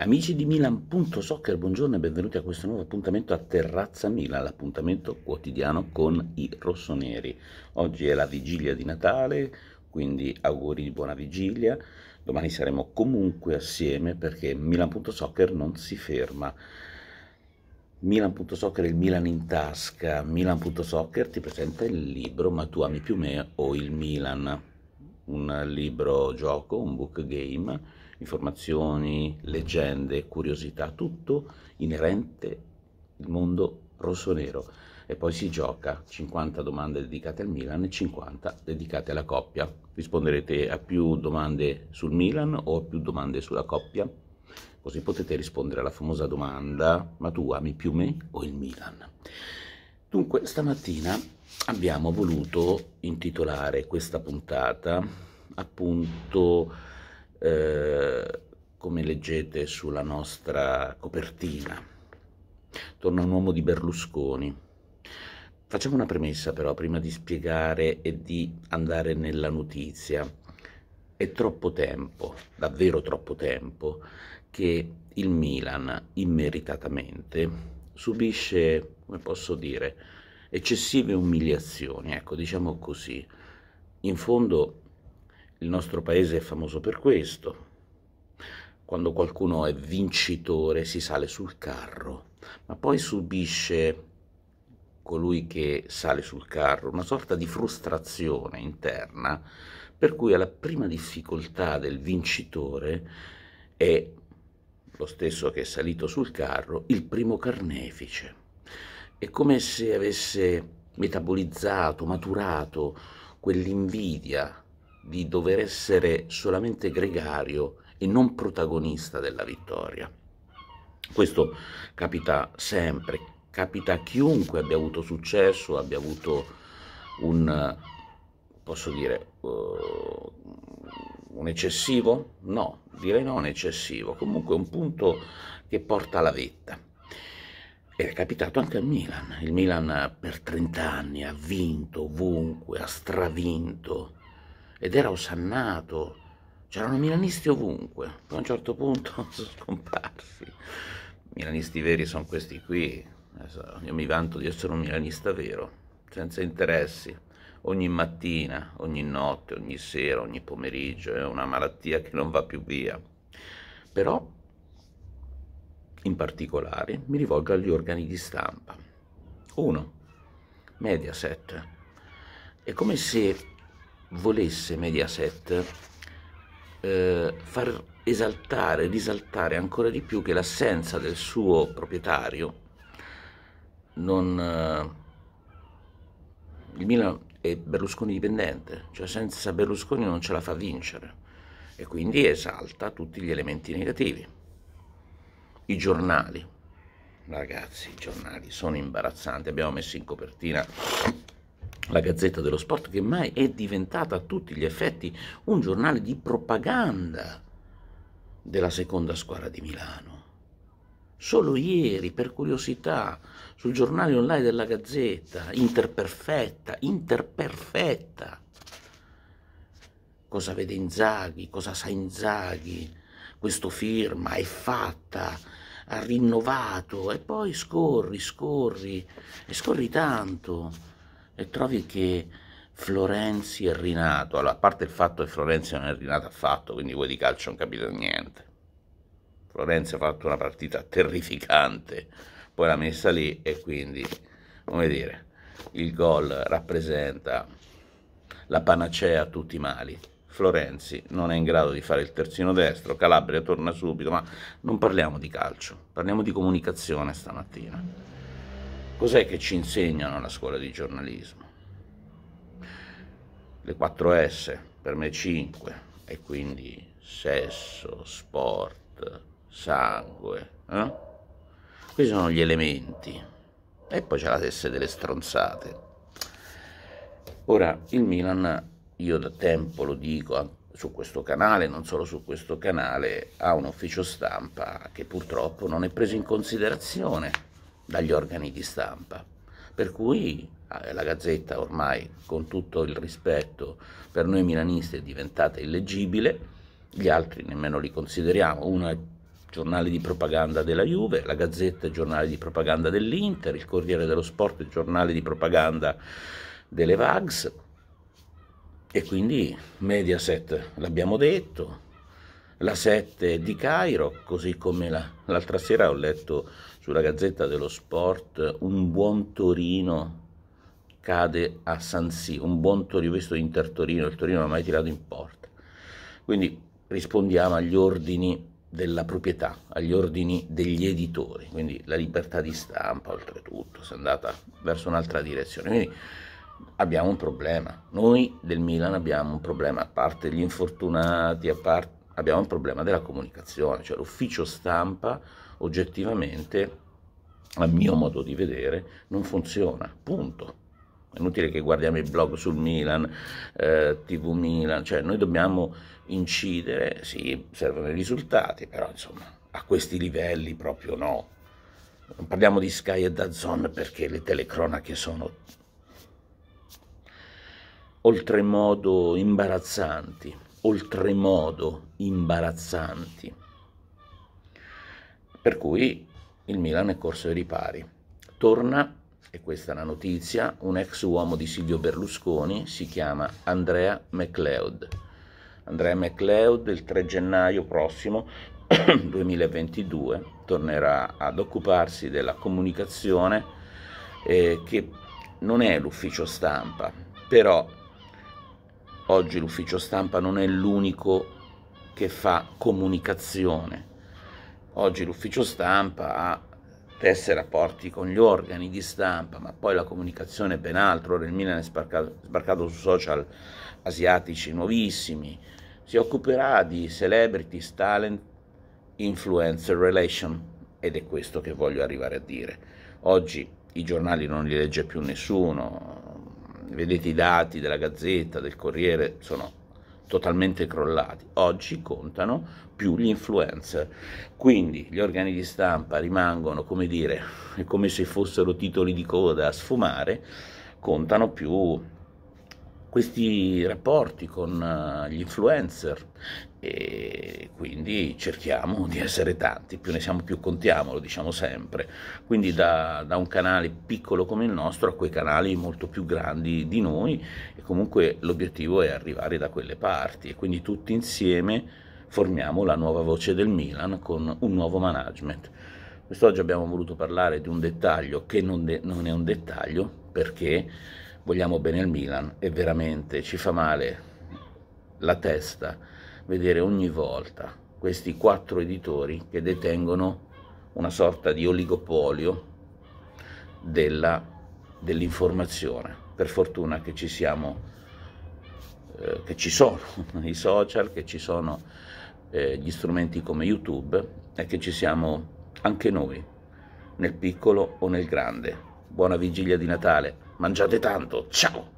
Amici di Milan.soccer, buongiorno e benvenuti a questo nuovo appuntamento a Terrazza Milan, l'appuntamento quotidiano con i rossoneri. Oggi è la vigilia di Natale, quindi auguri di buona vigilia. Domani saremo comunque assieme perché Milan.soccer non si ferma. Milan.soccer, il Milan in tasca. Milan.soccer ti presenta il libro Ma tu ami più me o il Milan? Un libro gioco, un book game informazioni, leggende, curiosità, tutto inerente al mondo rosso-nero. E poi si gioca 50 domande dedicate al Milan e 50 dedicate alla coppia. Risponderete a più domande sul Milan o a più domande sulla coppia? Così potete rispondere alla famosa domanda, ma tu ami più me o il Milan? Dunque, stamattina abbiamo voluto intitolare questa puntata appunto eh, come leggete sulla nostra copertina. Torna un uomo di Berlusconi. Facciamo una premessa però prima di spiegare e di andare nella notizia. È troppo tempo, davvero troppo tempo, che il Milan immeritatamente subisce, come posso dire, eccessive umiliazioni, ecco, diciamo così. In fondo il nostro paese è famoso per questo. Quando qualcuno è vincitore si sale sul carro, ma poi subisce colui che sale sul carro una sorta di frustrazione interna, per cui alla prima difficoltà del vincitore è lo stesso che è salito sul carro, il primo carnefice. È come se avesse metabolizzato, maturato quell'invidia di dover essere solamente gregario e non protagonista della vittoria. Questo capita sempre, capita a chiunque abbia avuto successo, abbia avuto un, posso dire, uh, un eccessivo? No, direi non eccessivo, comunque un punto che porta alla vetta. Ed è capitato anche al Milan. Il Milan per 30 anni ha vinto ovunque, ha stravinto, ed era osannato. C'erano milanisti ovunque, a un certo punto sono scomparsi. Milanisti veri sono questi qui. Io mi vanto di essere un milanista vero, senza interessi. Ogni mattina, ogni notte, ogni sera, ogni pomeriggio, è una malattia che non va più via. Però, in particolare, mi rivolgo agli organi di stampa. Uno, Mediaset. È come se volesse Mediaset eh, far esaltare, risaltare ancora di più che l'assenza del suo proprietario non... Eh, il Milan è Berlusconi dipendente, cioè senza Berlusconi non ce la fa vincere e quindi esalta tutti gli elementi negativi. I giornali, ragazzi, i giornali sono imbarazzanti, abbiamo messo in copertina la Gazzetta dello Sport, che mai è diventata a tutti gli effetti un giornale di propaganda della seconda squadra di Milano. Solo ieri, per curiosità, sul giornale online della Gazzetta, interperfetta, interperfetta. Cosa vede Inzaghi, cosa sa Inzaghi, questo firma è fatta, ha rinnovato e poi scorri, scorri e scorri tanto e trovi che Florenzi è Rinato, allora, a parte il fatto che Florenzi non è Rinato affatto, quindi voi di calcio non capite niente. Florenzi ha fatto una partita terrificante, poi l'ha messa lì e quindi, come dire, il gol rappresenta la panacea a tutti i mali. Florenzi non è in grado di fare il terzino destro, Calabria torna subito, ma non parliamo di calcio, parliamo di comunicazione stamattina. Cos'è che ci insegnano alla scuola di giornalismo? Le 4 S, per me 5, e quindi sesso, sport, sangue. Eh? Questi sono gli elementi. E poi c'è la testa delle stronzate. Ora, il Milan, io da tempo lo dico su questo canale, non solo su questo canale, ha un ufficio stampa che purtroppo non è preso in considerazione dagli organi di stampa. Per cui eh, la Gazzetta ormai, con tutto il rispetto, per noi milanisti è diventata illeggibile, gli altri nemmeno li consideriamo, uno è giornale di propaganda della Juve, la Gazzetta è giornale di propaganda dell'Inter, il Corriere dello Sport è giornale di propaganda delle Vags e quindi Mediaset l'abbiamo detto, la 7 di Cairo, così come la, l'altra sera ho letto sulla Gazzetta dello Sport un buon Torino cade a San Siro, un buon Torino, questo Inter Torino, il Torino non ha mai tirato in porta. Quindi rispondiamo agli ordini della proprietà, agli ordini degli editori, quindi la libertà di stampa oltretutto, si è andata verso un'altra direzione. Quindi abbiamo un problema, noi del Milan abbiamo un problema, a parte gli infortunati, a parte abbiamo un problema della comunicazione, cioè l'ufficio stampa oggettivamente, a mio modo di vedere, non funziona, punto. È inutile che guardiamo i blog sul Milan, eh, TV Milan, cioè noi dobbiamo incidere, sì, servono i risultati, però insomma a questi livelli proprio no. Non parliamo di Sky e Dazzon perché le telecronache sono oltremodo imbarazzanti oltremodo imbarazzanti. Per cui il Milan è corso ai ripari. Torna, e questa è la notizia, un ex uomo di Silvio Berlusconi, si chiama Andrea MacLeod. Andrea MacLeod il 3 gennaio prossimo 2022 tornerà ad occuparsi della comunicazione eh, che non è l'ufficio stampa, però Oggi l'ufficio stampa non è l'unico che fa comunicazione. Oggi l'ufficio stampa ha tesse rapporti con gli organi di stampa, ma poi la comunicazione è ben altro. Ora il Milan è sbarcato, sbarcato su social asiatici nuovissimi. Si occuperà di celebrities, talent, influencer relation ed è questo che voglio arrivare a dire. Oggi i giornali non li legge più nessuno, vedete i dati della Gazzetta, del Corriere, sono totalmente crollati. Oggi contano più gli influencer. Quindi gli organi di stampa rimangono, come dire, come se fossero titoli di coda a sfumare, contano più questi rapporti con eh, gli influencer e quindi cerchiamo di essere tanti, più ne siamo più contiamo, lo diciamo sempre, quindi da, da, un canale piccolo come il nostro a quei canali molto più grandi di noi e comunque l'obiettivo è arrivare da quelle parti e quindi tutti insieme formiamo la nuova voce del Milan con un nuovo management. Quest'oggi abbiamo voluto parlare di un dettaglio che non, de- non è un dettaglio perché vogliamo bene al Milan e veramente ci fa male la testa vedere ogni volta questi quattro editori che detengono una sorta di oligopolio dell'informazione. Dell per fortuna che ci siamo, eh, che ci sono i social, che ci sono eh, gli strumenti come YouTube e che ci siamo anche noi, nel piccolo o nel grande. Buona vigilia di Natale. Mangiate tanto. Ciao!